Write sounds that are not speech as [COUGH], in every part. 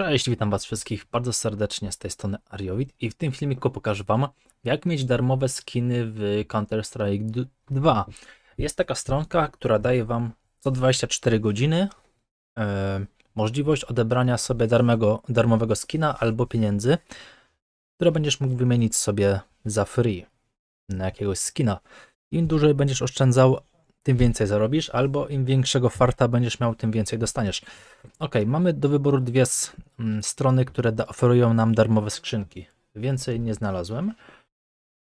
Cześć, witam Was wszystkich bardzo serdecznie z tej strony Ariowit i w tym filmiku pokażę Wam, jak mieć darmowe skiny w Counter-Strike 2. Jest taka stronka, która daje Wam co 24 godziny e, możliwość odebrania sobie darmego, darmowego skina albo pieniędzy, które będziesz mógł wymienić sobie za free na jakiegoś skina. Im dłużej będziesz oszczędzał, tym więcej zarobisz, albo im większego farta będziesz miał, tym więcej dostaniesz. Ok, mamy do wyboru dwie mm, strony, które oferują nam darmowe skrzynki. Więcej nie znalazłem.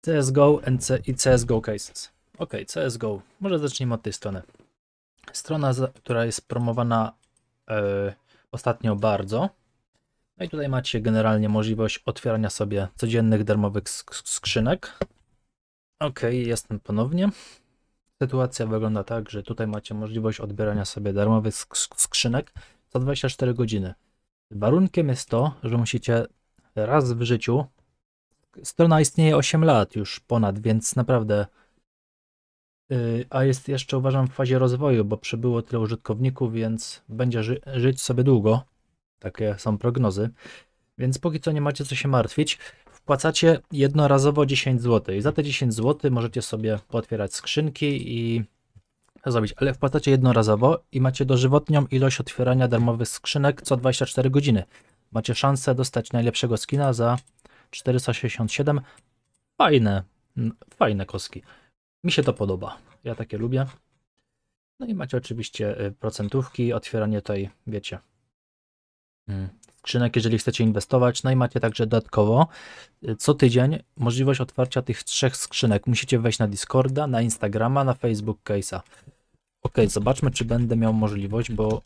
CSGO NC i CSGO Cases. Ok, CSGO. Może zacznijmy od tej strony. Strona, która jest promowana e, ostatnio bardzo. No i tutaj macie generalnie możliwość otwierania sobie codziennych darmowych skrzynek. Ok, jestem ponownie. Sytuacja wygląda tak, że tutaj macie możliwość odbierania sobie darmowych skrzynek co 24 godziny. Warunkiem jest to, że musicie raz w życiu. Strona istnieje 8 lat już ponad, więc naprawdę. Y, a jest jeszcze uważam w fazie rozwoju, bo przybyło tyle użytkowników, więc będzie ży żyć sobie długo. Takie są prognozy. Więc póki co nie macie co się martwić wpłacacie jednorazowo 10 zł. I za te 10 zł możecie sobie pootwierać skrzynki i to zrobić, ale wpłacacie jednorazowo i macie dożywotnią ilość otwierania darmowych skrzynek co 24 godziny. Macie szansę dostać najlepszego skina za 467. Fajne, fajne koski. Mi się to podoba. Ja takie lubię. No i macie oczywiście y, procentówki, otwieranie tej, wiecie, mm, skrzynek, jeżeli chcecie inwestować. No i macie także dodatkowo y, co tydzień możliwość otwarcia tych trzech skrzynek. Musicie wejść na Discorda, na Instagrama, na Facebook Case'a. Ok, zobaczmy, czy będę miał możliwość, bo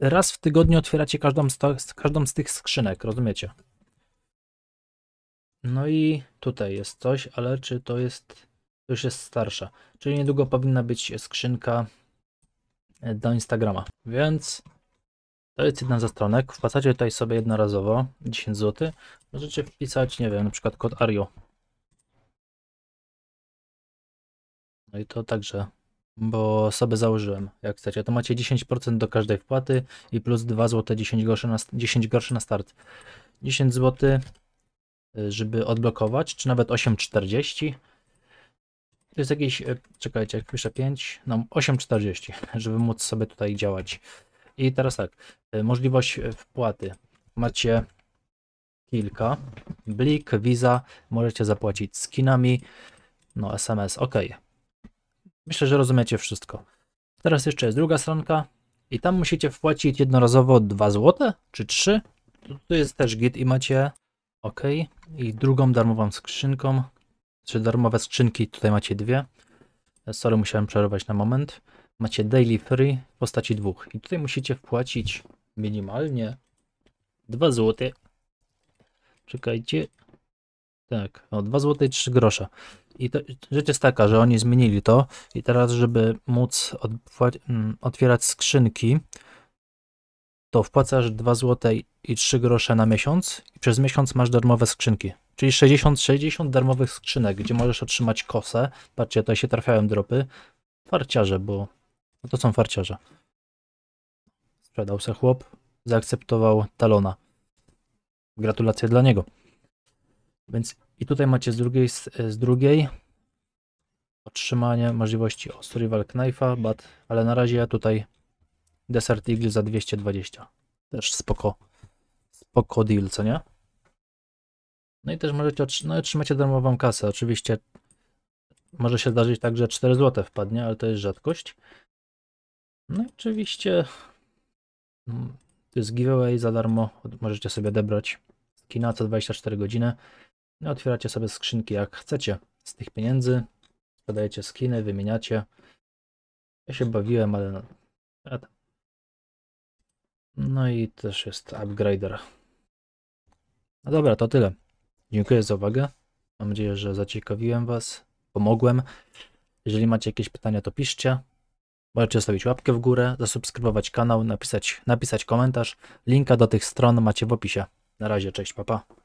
raz w tygodniu otwieracie każdą z, to, każdą z tych skrzynek, rozumiecie? No i tutaj jest coś, ale czy to jest. To już jest starsza. Czyli niedługo powinna być skrzynka e, do Instagrama. Więc to jest jedna ze stronek. Wpłacacie tutaj sobie jednorazowo 10 zł. Możecie wpisać, nie wiem, na przykład kod ARIO. No i to także, bo sobie założyłem, jak chcecie. To macie 10% do każdej wpłaty i plus 2 zł 10 groszy na, 10 groszy na start. 10 zł, y, żeby odblokować, czy nawet 8,40. To jest jakieś, y, czekajcie, jak piszę 5, no 8,40, [LAUGHS] żeby móc sobie tutaj działać. I teraz tak, e, możliwość e, wpłaty. Macie kilka. Blik, Visa, możecie zapłacić skinami, no SMS, ok. Myślę, że rozumiecie wszystko. Teraz jeszcze jest druga stronka i tam musicie wpłacić jednorazowo 2 zł czy 3. Tu jest też git i macie ok. I drugą darmową skrzynką, czy darmowe skrzynki, tutaj macie dwie. E, sorry, musiałem przerwać na moment macie daily free w postaci dwóch. I tutaj musicie wpłacić minimalnie 2 zł. Czekajcie. Tak, o 2 zł 3 grosze I to, rzecz jest taka, że oni zmienili to i teraz, żeby móc mm, otwierać skrzynki, to wpłacasz 2 zł i 3 grosze na miesiąc i przez miesiąc masz darmowe skrzynki. Czyli 60, 60 darmowych skrzynek, gdzie możesz otrzymać kosę. Patrzcie, tutaj się trafiałem dropy. Farciarze, bo no to są farciarze. Sprzedał se chłop, zaakceptował talona. Gratulacje dla niego. Więc i tutaj macie z drugiej, e, z drugiej otrzymanie możliwości Osrival Knife'a, but, ale na razie ja tutaj Desert Eagle za 220. Też spoko, spoko deal, co nie? No i też możecie otrzymać, no otrzymacie darmową kasę. Oczywiście może się zdarzyć tak, że 4 zł wpadnie, ale to jest rzadkość. No i oczywiście no, to jest giveaway za darmo. Możecie sobie odebrać kina co 24 godziny. No, otwieracie sobie skrzynki jak chcecie z tych pieniędzy. Sprzedajecie skiny, wymieniacie. Ja się bawiłem, ale... No, no i też jest upgrader. No dobra, to tyle. Dziękuję za uwagę. Mam nadzieję, że zaciekawiłem Was, pomogłem. Jeżeli macie jakieś pytania, to piszcie. Możecie zostawić łapkę w górę, zasubskrybować kanał, napisać, napisać komentarz. Linka do tych stron macie w opisie. Na razie, cześć, papa. Pa.